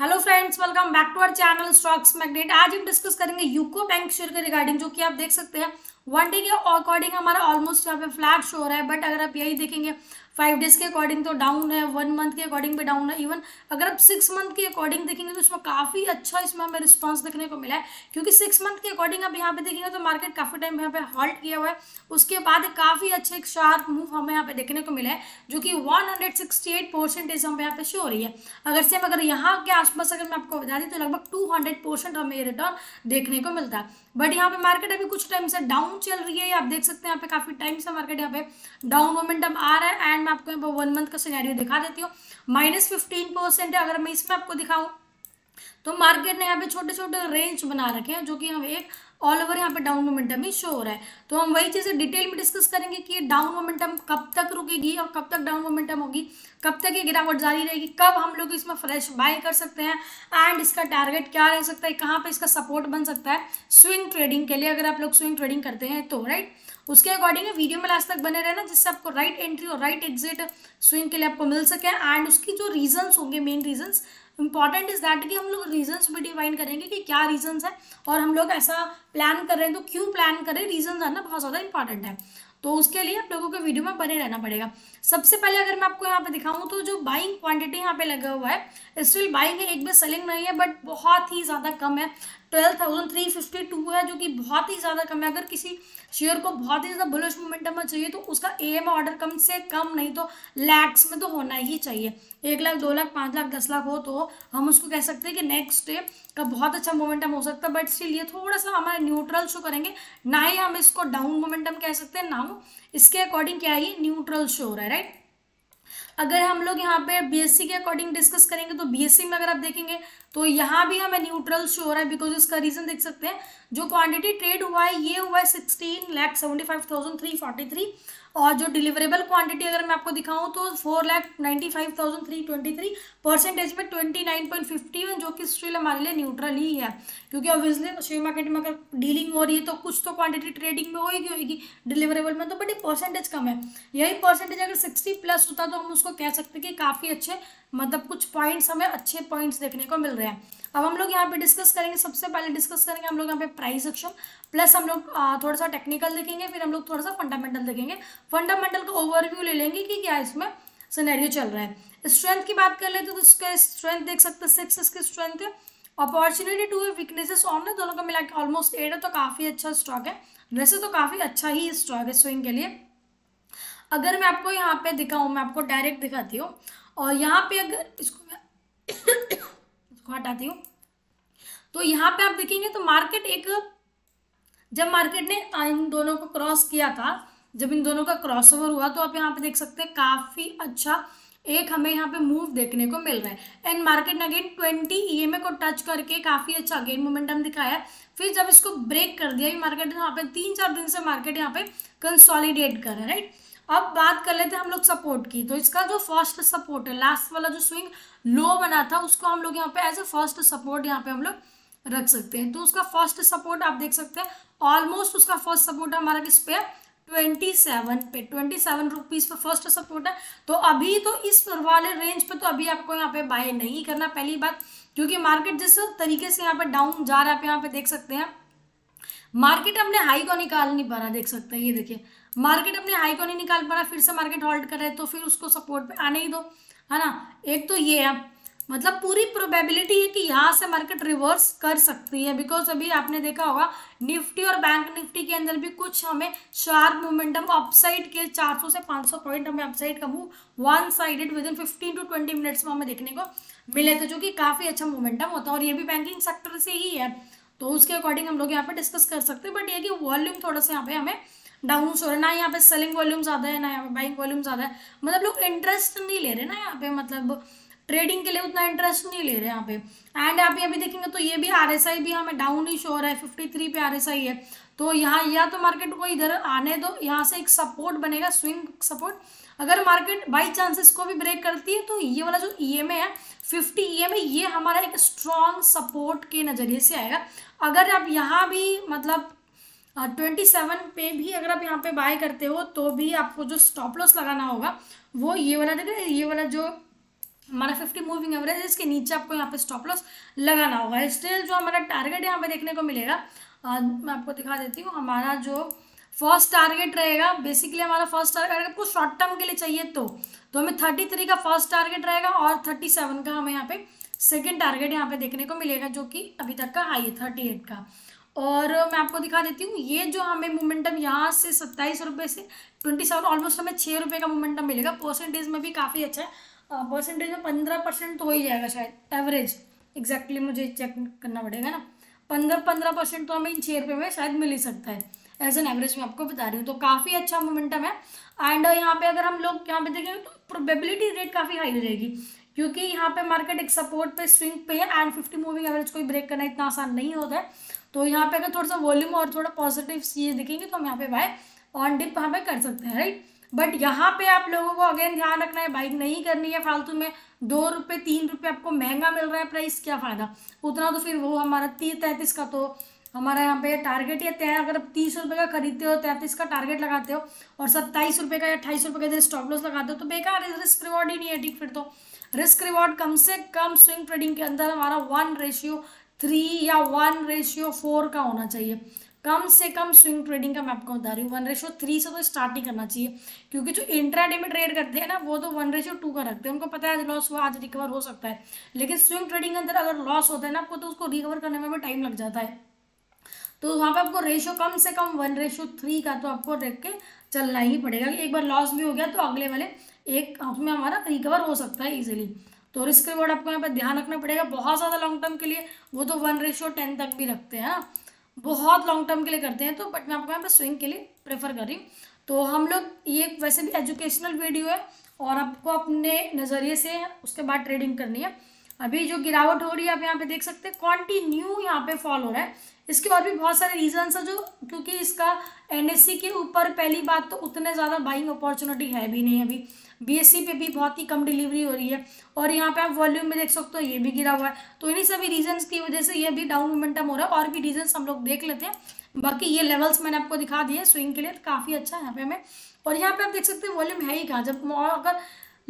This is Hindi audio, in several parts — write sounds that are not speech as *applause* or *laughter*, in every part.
Hello friends welcome back to our channel stocks magnet आज हम डिस्कस करेंगे यूको बैंक शेयर के रिगार्डिंग जो कि आप देख सकते हैं वन डे के अकॉर्डिंग हमारा ऑलमोस्ट यहाँ पे फ्लैट शो हो रहा है बट अगर आप यही देखेंगे फाइव डेज के अकॉर्डिंग तो डाउन है वन मंथ के अकॉर्डिंग भी डाउन है इवन अगर आप सिक्स मंथ के अकॉर्डिंग देखेंगे तो इसमें काफ़ी अच्छा इसमें हमें रिस्पॉन्स देखने को मिला है क्योंकि सिक्स मंथ के अकॉर्डिंग आप यहाँ पे देखेंगे तो मार्केट काफ़ी टाइम यहाँ पे हॉल्ट किया हुआ है उसके बाद काफ़ी अच्छे एक शार्प मूव हमें यहाँ पे देखने को मिला है जो कि one hundred sixty eight percentage हमें यहाँ पे शो हो रही है अगर सेम अगर यहाँ के आसपास अगर मैं आपको बता दी तो लगभग टू हंड्रेड परसेंट हमें रिटर्न देखने को मिलता है बट यहाँ पे मार्केट अभी कुछ टाइम से डाउन चल रही है आप देख सकते हैं यहाँ पे काफ़ी टाइम से मार्केट यहाँ पे डाउन मोमेंटम आ रहा है एंड मैं आपको यहाँ पर वन मंथ का सिनेरियो दिखा देती हूँ माइनस फिफ्टीन परसेंट है अगर मैं इसमें आपको दिखाऊँ तो मार्केट ने यहाँ पे छोटे छोटे रेंज बना रखे हैं जो कि हम एक ऑल ओवर यहाँ पे डाउन मोमेंटम ही शो हो रहा है तो हम वही चीज़ें डिटेल में डिस्कस करेंगे कि डाउन मोमेंटम कब तक रुकेगी और कब तक डाउन मोमेंटम होगी कब तक ये गिरावट जारी रहेगी कब हम लोग इसमें फ्रेश बाय कर सकते हैं एंड इसका टारगेट क्या रह सकता है कहाँ पर इसका सपोर्ट बन सकता है स्विंग ट्रेडिंग के लिए अगर आप लोग स्विंग ट्रेडिंग करते हैं तो राइट right? उसके अकॉर्डिंग वीडियो में लास्ट तक बने रहना जिससे आपको राइट एंट्री और राइट एग्जिट स्विंग के लिए आपको मिल सके एंड उसकी जो रीजन्स होंगे main reasons important is that कि हम लोग रीजन्स भी डिफाइन करेंगे कि क्या रीजन है और हम लोग ऐसा प्लान कर रहे हैं तो क्यों प्लान करें रीजन आना बहुत ज़्यादा इंपॉर्टेंट है तो उसके लिए आप लोगों को वीडियो में बने रहना पड़ेगा सबसे पहले अगर मैं आपको यहाँ पे दिखाऊँ तो जो बाइंग क्वांटिटी यहाँ पे लगा हुआ है स्टिल बाइंग है एक भी सेलिंग नहीं है बट बहुत ही ज़्यादा कम है twelve thousand three fifty two है जो कि बहुत ही ज़्यादा कम है अगर किसी शेयर को बहुत ही ज़्यादा बुलिश मोमेंटम में चाहिए तो उसका ए एम ऑर्डर कम से कम नहीं तो लैक्स में तो होना ही चाहिए एक लाख दो लाख पाँच लाख दस लाख हो तो हम उसको कह सकते हैं कि नेक्स्ट डे का बहुत अच्छा मोमेंटम हो सकता है बट स्टिल ये थोड़ा सा हमारे न्यूट्रल शो करेंगे ना ही हम इसको डाउन मोमेंटम कह सकते हैं ना इसके अकॉर्डिंग क्या है न्यूट्रल शो हो रहा है राइट अगर हम लोग यहाँ पे बीएससी के अकॉर्डिंग डिस्कस करेंगे तो बीएससी में अगर आप देखेंगे तो यहाँ भी हमें न्यूट्रल शो हो रहा है बिकॉज इसका रीजन देख सकते हैं जो क्वांटिटी ट्रेड हुआ है ये हुआ है sixteen lakh seventy five thousand three forty three और जो डिलीवरेबल क्वांटिटी अगर मैं आपको दिखाऊं तो four lakh ninety five thousand three twenty three percentage में ट्वेंटी नाइन पॉइंट फिफ्टी जो कि स्टिल हमारे लिए न्यूट्रल ही है क्योंकि ऑब्वियसली शेयर मार्केट में अगर डीलिंग हो रही है तो कुछ तो क्वांटिटी ट्रेडिंग में होगी होगी डिलीवरेबल में तो बट ये परसेंटेज कम है यही परसेंटेज अगर सिक्सटी प्लस होता तो हम उसको कह सकते कि काफ़ी अच्छे मतलब कुछ पॉइंट्स हमें अच्छे पॉइंट्स देखने को मिल रहे हैं अब हम लोग यहाँ पे डिस्कस करेंगे सबसे पहले डिस्कस करेंगे हम लोग यहाँ पे प्राइस एक्शन प्लस हम लोग थोड़ा सा टेक्निकल देखेंगे फिर हम लोग थोड़ा सा फंडामेंटल देखेंगे फंडामेंटल का ओवरव्यू ले लेंगे कि क्या इसमें सिनेरियो चल रहा है स्ट्रेंथ की बात कर ले तो उसके स्ट्रेंथ देख सकते हैं सिक्स इसकी स्ट्रेंथ है अपॉर्चुनिटी टू वीकनेसेस ऑन है दोनों का मिला ऑलमोस्ट एट है तो काफ़ी अच्छा स्टॉक है वैसे तो काफ़ी अच्छा ही स्टॉक है स्विंग के लिए अगर मैं आपको यहाँ पे दिखाऊँ मैं आपको डायरेक्ट दिखाती हूँ और यहाँ पे अगर इसको मैं *coughs* इसको हटाती हूँ तो यहाँ पे आप देखेंगे तो मार्केट एक जब मार्केट ने इन दोनों को क्रॉस किया था जब इन दोनों का क्रॉसओवर हुआ तो आप यहाँ पे देख सकते हैं काफ़ी अच्छा एक हमें यहाँ पे मूव देखने को मिल रहा है एंड मार्केट ने अगेन ट्वेंटी ई को टच करके काफ़ी अच्छा अगेन मोमेंटम दिखाया फिर जब इसको ब्रेक कर दिया ये मार्केट यहाँ पे तीन चार दिन से मार्केट यहाँ पे कंसोलिडेट कर रहा है राइट अब बात कर लेते हैं हम लोग सपोर्ट की तो इसका जो फर्स्ट सपोर्ट है लास्ट वाला जो स्विंग लो बना था उसको हम लोग यहाँ पे एज ए फर्स्ट सपोर्ट यहाँ पे हम लोग रख सकते हैं तो उसका फर्स्ट सपोर्ट आप देख सकते हैं ऑलमोस्ट उसका फर्स्ट सपोर्ट हमारा किस पे है ट्वेंटी सेवन पे ट्वेंटी सेवन रुपीज़ पर फर्स्ट सपोर्ट है तो अभी तो इस वाले रेंज पे तो अभी आपको यहाँ पे बाय नहीं करना पहली बात क्योंकि मार्केट जिस तरीके से यहाँ पे डाउन जा रहा है आप यहाँ पे देख सकते हैं मार्केट अपने हाई को निकाल नहीं पा रहा देख सकते हैं ये देखिए मार्केट अपने हाई को नहीं निकाल पा रहा फिर से मार्केट होल्ड कर रहे तो फिर उसको सपोर्ट पे आने ही दो है ना एक तो ये है मतलब पूरी प्रोबेबिलिटी है कि यहाँ से मार्केट रिवर्स कर सकती है बिकॉज अभी आपने देखा होगा निफ्टी और बैंक निफ्टी के अंदर भी कुछ हमें शार्प मोमेंटम अपसाइड के 400 से 500 पॉइंट हमें अपसाइड का move one sided within fifteen to 20 minutes में हमें देखने को मिले थे जो कि काफ़ी अच्छा मोमेंटम होता है और ये भी बैंकिंग सेक्टर से ही है तो उसके अकॉर्डिंग हम लोग यहाँ पे डिस्कस कर सकते हैं बट ये कि वॉल्यूम थोड़ा सा यहाँ पे हमें डाउन हो रहा है ना यहाँ पे सेलिंग वॉल्यूम ज़्यादा है ना यहाँ पे बाइंग वॉल्यूम ज़्यादा है मतलब लोग इंटरेस्ट नहीं ले रहे ना यहाँ पे मतलब ट्रेडिंग के लिए उतना इंटरेस्ट नहीं ले रहे यहाँ पे एंड आप ये भी देखेंगे तो ये भी आर एस आई भी हमें डाउन ही शो हो रहा है फिफ्टी थ्री पे आर एस आई है तो यहाँ या तो मार्केट को इधर आने दो यहाँ से एक सपोर्ट बनेगा स्विंग सपोर्ट अगर मार्केट बाई चांसेस को भी ब्रेक करती है तो ये वाला जो ई एम ए है फिफ्टी ई एम ए ये हमारा एक स्ट्रॉन्ग सपोर्ट के नज़रिए से आएगा अगर आप यहाँ भी मतलब ट्वेंटी सेवन पे भी अगर आप यहाँ पे बाय करते हो तो भी आपको जो स्टॉप लॉस लगाना होगा वो ये वाला देखिए ये वाला जो हमारा फिफ्टी मूविंग एवरेज इसके नीचे आपको यहाँ पे स्टॉप लॉस लगाना होगा स्टिल जो हमारा टारगेट यहाँ पे देखने को मिलेगा आ, मैं आपको दिखा देती हूँ हमारा जो फर्स्ट टारगेट रहेगा बेसिकली हमारा फर्स्ट टारगेट अगर आपको शॉर्ट टर्म के लिए चाहिए तो तो हमें थर्टी थ्री का फर्स्ट टारगेट रहेगा और थर्टी सेवन का हमें यहाँ पे सेकेंड टारगेट यहाँ पे देखने को मिलेगा जो कि अभी तक का हाई है थर्टी एट का और मैं आपको दिखा देती हूँ ये जो हमें मोमेंटम यहाँ से सत्ताईस रुपये से ट्वेंटी सेवन ऑलमोस्ट हमें छः रुपये का मोमेंटम मिलेगा परसेंटेज में भी काफ़ी अच्छा है परसेंटेज हाँ, में पंद्रह परसेंट तो हो ही जाएगा शायद एवरेज एग्जैक्टली मुझे चेक करना पड़ेगा ना पंद्रह पंद्रह परसेंट तो हमें इन छः रुपये में शायद मिल ही सकता है एज एन एवरेज मैं आपको बता रही हूँ तो काफ़ी अच्छा मोमेंटम है एंड यहाँ पे अगर हम लोग यहाँ पे देखेंगे तो प्रोबेबिलिटी रेट काफ़ी हाई हो जाएगी क्योंकि यहाँ पे मार्केट एक सपोर्ट पे स्विंग पे है एंड फिफ्टी मूविंग एवरेज को ब्रेक करना इतना आसान नहीं होता है तो यहाँ पे अगर थोड़ा सा वॉल्यूम और थोड़ा पॉजिटिव चीज़ दिखेंगे तो हम यहाँ पे बाय ऑन डिप यहाँ पे कर सकते हैं राइट बट यहाँ पे आप लोगों को अगेन ध्यान रखना है बाइक नहीं करनी है फालतू में दो रुपये तीन रुपये आपको महंगा मिल रहा है प्राइस क्या फ़ायदा उतना तो फिर वो हमारा तीस तैंतीस का तो हमारा यहाँ पे टारगेट ये तय अगर आप तीस रुपये का खरीदते हो तैंतीस का टारगेट लगाते हो और सत्ताईस रुपये का या अट्ठाईस रुपये का जैसे स्टॉप लॉस लगाते हो तो बेकार है रिस्क रिवॉर्ड ही नहीं है ठीक फिर तो रिस्क रिवॉर्ड कम से कम स्विंग ट्रेडिंग के अंदर हमारा वन रेशियो थ्री या वन रेशियो फोर का होना चाहिए कम से कम स्विंग ट्रेडिंग का मैं आपको बता रही हूँ वन रेशो थ्री से तो स्टार्ट नहीं करना चाहिए क्योंकि जो डे में ट्रेड करते हैं ना वो तो वन रेशो टू का रखते हैं उनको पता है आज लॉस हुआ आज रिकवर हो सकता है लेकिन स्विंग ट्रेडिंग के अंदर अगर लॉस होता है ना आपको तो उसको रिकवर करने में भी टाइम लग जाता है तो वहाँ पर आपको रेशो कम से कम वन रेशो थ्री का तो आपको देख के चलना ही पड़ेगा कि एक बार लॉस भी हो गया तो अगले वाले एक में हमारा रिकवर हो सकता है इजीली तो रिस्क रिवॉर्ड आपको यहाँ पर ध्यान रखना पड़ेगा बहुत ज़्यादा लॉन्ग टर्म के लिए वो तो वन रेशो टेन तक भी रखते हैं हाँ। बहुत लॉन्ग टर्म के लिए करते हैं तो बट मैं आपको यहाँ पर स्विंग के लिए प्रेफर कर रही हूँ तो हम लोग ये वैसे भी एजुकेशनल वीडियो है और आपको अपने नज़रिए से उसके बाद ट्रेडिंग करनी है अभी जो गिरावट हो रही है आप यहाँ पे देख सकते हैं कॉन्टिन्यू यहाँ पे फॉल हो रहा है इसके और भी बहुत सारे रीजन है जो क्योंकि इसका एनएससी के ऊपर पहली बात तो उतने ज़्यादा बाइंग अपॉर्चुनिटी है भी नहीं अभी बीएससी e पे भी बहुत ही कम डिलीवरी हो रही है और यहाँ पे आप वॉल्यूम में देख सकते हो ये भी गिरा हुआ है तो इन्हीं सभी रीजंस की वजह से ये भी डाउन मोमेंटम हो रहा है और भी रीजन्स हम लोग देख लेते हैं बाकी ये लेवल्स मैंने आपको दिखा दिए स्विंग के लिए तो काफ़ी अच्छा है यहाँ पे हमें और यहाँ पे आप देख सकते हैं वॉल्यूम है ही कहा जब अगर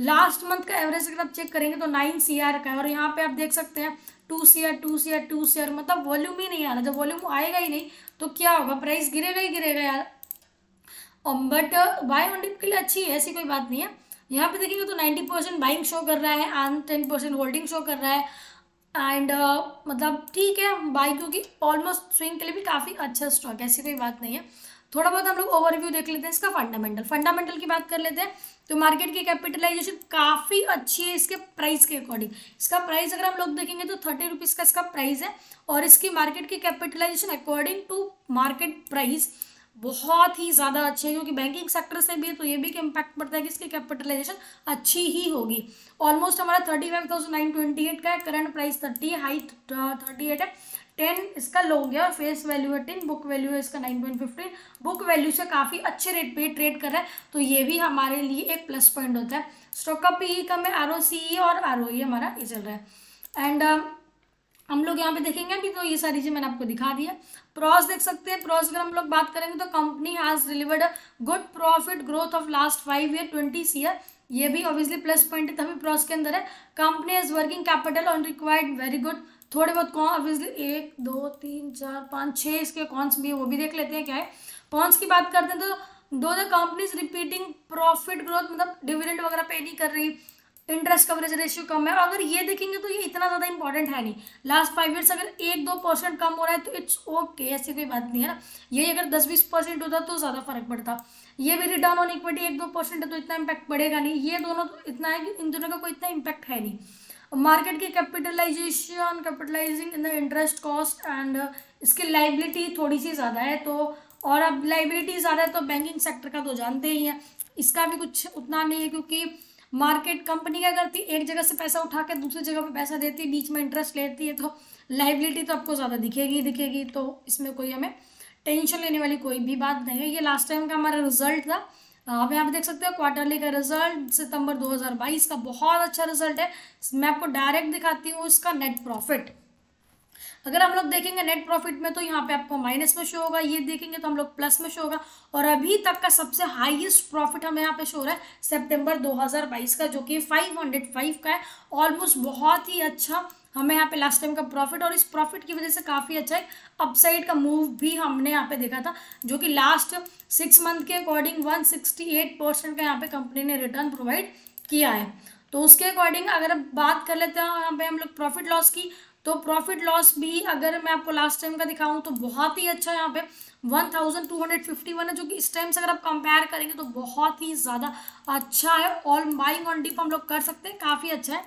लास्ट मंथ का एवरेज अगर आप चेक करेंगे तो नाइन सी आर का है और यहाँ पे आप देख सकते हैं two C R two C R two C R मतलब वॉल्यूम ही नहीं आ रहा जब वॉल्यूम आएगा ही नहीं तो क्या होगा प्राइस गिरेगा ही गिरेगा यार बट बाय ऑन डिप के लिए अच्छी है ऐसी कोई बात नहीं है यहाँ पे देखेंगे तो नाइन्टी परसेंट बाइंग शो कर रहा है and ten percent holding show कर रहा है एंड uh, मतलब ठीक है बाई क्योंकि ऑलमोस्ट स्विंग के लिए भी काफ़ी अच्छा स्टॉक है ऐसी कोई बात नहीं है थोड़ा बहुत हम लोग ओवरव्यू देख लेते हैं इसका फंडामेंटल फंडामेंटल की बात कर लेते हैं तो मार्केट की कैपिटलाइजेशन काफ़ी अच्छी है इसके प्राइस के अकॉर्डिंग इसका प्राइस अगर हम लोग देखेंगे तो थर्टी रुपीज़ का इसका प्राइस है और इसकी मार्केट की capitalisation according to market price बहुत ही ज़्यादा अच्छे है क्योंकि बैंकिंग सेक्टर से भी है तो ये भी इम्पैक्ट पड़ता है कि इसकी कैपिटलाइजेशन अच्छी ही होगी ऑलमोस्ट हमारा thirty five thousand nine twenty eight का है करंट प्राइस थर्टी है हाई थर्टी एट है टेन इसका लॉन्ग है और फेस वैल्यू है टेन बुक वैल्यू है इसका nine point fifteen book value से काफ़ी अच्छे रेट पे ट्रेड कर रहा है तो ये भी हमारे लिए एक प्लस पॉइंट होता है स्टॉक e का पी कम है आर ओ सी ई और आर ओ ई हमारा ये चल रहा है एंड um, हम लोग यहाँ पे देखेंगे अभी तो ये सारी चीजें मैंने आपको दिखा दी है प्रॉस देख सकते हैं प्रॉस अगर हम लोग बात करेंगे तो company has delivered a good profit growth of last five year twenty year ये भी ऑब्वियसली प्लस पॉइंट है तभी प्रॉस के अंदर है company is working capital on required very good थोड़े बहुत कौन ऑब्वियसली एक दो तीन चार पाँच छः इसके कॉन्स भी है वो भी देख लेते हैं क्या है कॉन्स की बात करते हैं तो दो the companies repeating profit growth मतलब डिविडेंड वगैरह पे नहीं कर रही इंटरेस्ट कवरेज रेशियो कम है अगर ये देखेंगे तो ये इतना ज़्यादा इंपॉर्टेंट है नहीं लास्ट फाइव ईयर्स अगर एक दो परसेंट कम हो रहा है तो इट्स ओके ऐसी कोई बात नहीं है ना ये अगर दस बीस परसेंट होता तो ज़्यादा फर्क पड़ता ये भी रिटर्न ऑन इक्विटी एक दो परसेंट है तो इतना इम्पैक्ट पड़ेगा नहीं ये दोनों तो इतना है कि इन दोनों का कोई इतना इम्पैक्ट है नहीं मार्केट की capitalisation capitalising in the interest cost and इसकी लाइबिलिटी थोड़ी सी ज़्यादा है तो और अब लाइबिलिटी ज़्यादा है तो बैंकिंग सेक्टर का तो जानते ही हैं इसका भी कुछ उतना नहीं है क्योंकि मार्केट कंपनी क्या करती एक जगह से पैसा उठा के दूसरी जगह पे पैसा देती है बीच में इंटरेस्ट लेती है तो लाइबिलिटी तो आपको ज़्यादा दिखेगी दिखेगी तो इसमें कोई हमें टेंशन लेने वाली कोई भी बात नहीं है ये लास्ट टाइम का हमारा रिजल्ट था हाँ, आप यहाँ पे देख सकते हो क्वार्टरली का रिजल्ट सितंबर 2022 का बहुत अच्छा रिजल्ट है मैं आपको डायरेक्ट दिखाती हूँ इसका नेट प्रॉफिट अगर हम लोग देखेंगे नेट प्रॉफिट में तो यहाँ पे आपको माइनस में शो होगा ये देखेंगे तो हम लोग प्लस में शो होगा और अभी तक का सबसे हाईएस्ट प्रॉफिट हमें यहाँ पे शो हो रहा है सितंबर 2022 का जो कि 505 का है ऑलमोस्ट बहुत ही अच्छा हमें यहाँ पे लास्ट टाइम का प्रॉफिट और इस प्रॉफिट की वजह से काफ़ी अच्छा एक अपसाइड का मूव भी हमने यहाँ पे देखा था जो कि लास्ट सिक्स मंथ के according one sixty eight percent का यहाँ पे कंपनी ने रिटर्न प्रोवाइड किया है तो उसके अकॉर्डिंग अगर अब बात कर लेते हैं यहाँ पे हम लोग प्रॉफिट लॉस की तो प्रॉफिट लॉस भी अगर मैं आपको लास्ट टाइम का दिखाऊं तो बहुत ही अच्छा यहाँ पे 1251 है जो कि इस टाइम से अगर आप कंपेयर करेंगे तो बहुत ही ज़्यादा अच्छा है ऑल बाइंग ऑन डिप हम लोग कर सकते हैं काफ़ी अच्छा है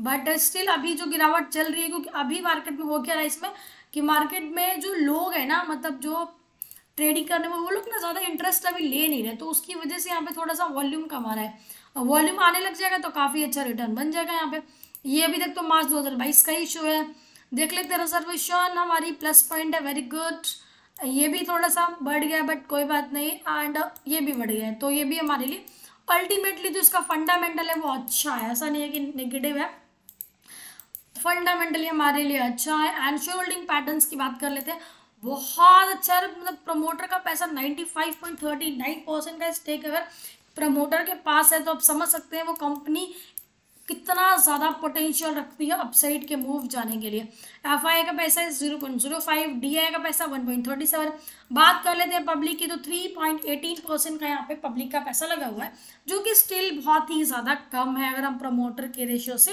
बट स्टिल uh, अभी जो गिरावट चल रही है क्योंकि अभी मार्केट में हो क्या रहा है इसमें कि मार्केट में जो लोग हैं ना मतलब जो ट्रेडिंग करने में वो लोग ना ज़्यादा इंटरेस्ट अभी ले नहीं रहे तो उसकी वजह से यहाँ पे थोड़ा सा वॉल्यूम कम आ रहा है वॉल्यूम आने लग जाएगा तो काफ़ी अच्छा रिटर्न बन जाएगा यहाँ पे ये अभी तक तो मार्च दो हज़ार बाईस का इशू शो है देख लेते रिजर्वेशन हमारी प्लस पॉइंट है वेरी गुड ये भी थोड़ा सा बढ़ गया बट कोई बात नहीं एंड ये भी बढ़ गया है तो ये भी हमारे लिए अल्टीमेटली जो इसका फंडामेंटल है वो अच्छा है ऐसा नहीं है कि नेगेटिव है फंडामेंटली हमारे लिए अच्छा है एंड शेयर होल्डिंग पैटर्न्स की बात कर लेते हैं बहुत अच्छा है मतलब प्रमोटर का पैसा five point thirty nine percent का स्टेक अगर प्रमोटर के पास है तो आप समझ सकते हैं वो कंपनी कितना ज़्यादा पोटेंशियल रखती है अपसाइड के मूव जाने के लिए एफ आई का पैसा zero point zero five D I का पैसा वन पॉइंट थर्टी सेवन बात कर लेते हैं पब्लिक की तो थ्री पॉइंट एटीन परसेंट का यहाँ पे पब्लिक का पैसा लगा हुआ है जो कि स्टिल बहुत ही ज़्यादा कम है अगर हम प्रमोटर के रेशियो से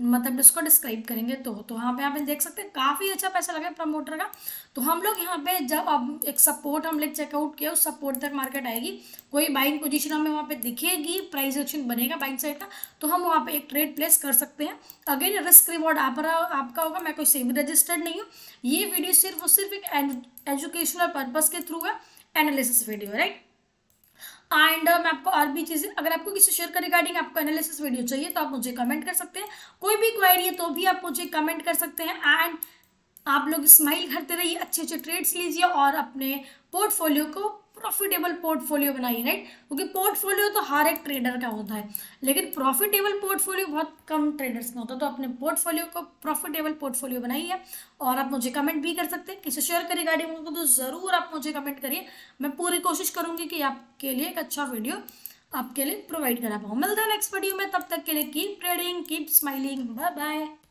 मतलब इसको डिस्क्राइब करेंगे तो तो यहाँ पे आप देख सकते हैं काफ़ी अच्छा पैसा लगा प्रमोटर का तो हम लोग यहाँ पे जब अब एक सपोर्ट हम लोग चेकआउट किया उस सपोर्ट तक मार्केट आएगी कोई बाइंग पोजीशन हमें वहाँ पे दिखेगी प्राइस एक्शन बनेगा बाइंग साइड का तो हम वहाँ पे एक ट्रेड प्लेस कर सकते हैं अगेन रिस्क रिवॉर्ड आप आपका होगा मैं कोई सेबी रजिस्टर्ड नहीं हूँ ये वीडियो सिर्फ और सिर्फ एक एजुकेशनल पर्पज़ के थ्रू है analysis video right and uh, मैं आपको और भी चीज़ें अगर आपको किसी शेयर का रिगार्डिंग आपको एनालिसिस वीडियो चाहिए तो आप मुझे कमेंट कर सकते हैं कोई भी क्वेरी है तो भी आप मुझे कमेंट कर सकते हैं एंड आप लोग स्माइल करते रहिए अच्छे अच्छे ट्रेड्स लीजिए और अपने पोर्टफोलियो को प्रॉफिटेबल पोर्टफोलियो बनाइए राइट क्योंकि पोर्टफोलियो तो हर एक ट्रेडर का होता है लेकिन प्रॉफिटेबल पोर्टफोलियो बहुत कम ट्रेडर्स का होता है तो अपने पोर्टफोलियो को प्रॉफिटेबल पोर्टफोलियो बनाइए और आप मुझे कमेंट भी कर सकते हैं किसी शेयर के रिगार्डिंग को तो ज़रूर आप मुझे कमेंट करिए मैं पूरी कोशिश करूंगी कि आपके लिए एक अच्छा वीडियो आपके लिए प्रोवाइड करा पाऊँ मिलता है नेक्स्ट वीडियो में तब तक के लिए keep trading keep smiling bye bye